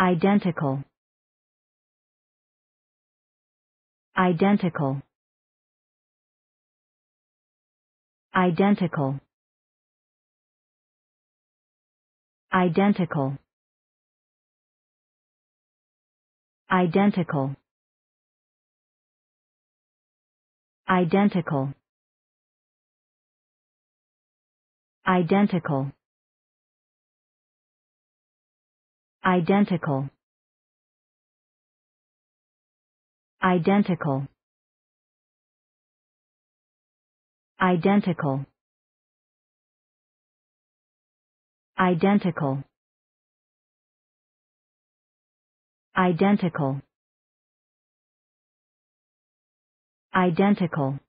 Identical. Identical. Identical. Identical. Identical. Identical. Identical. Identical. Identical. Identical. Identical. Identical. Identical.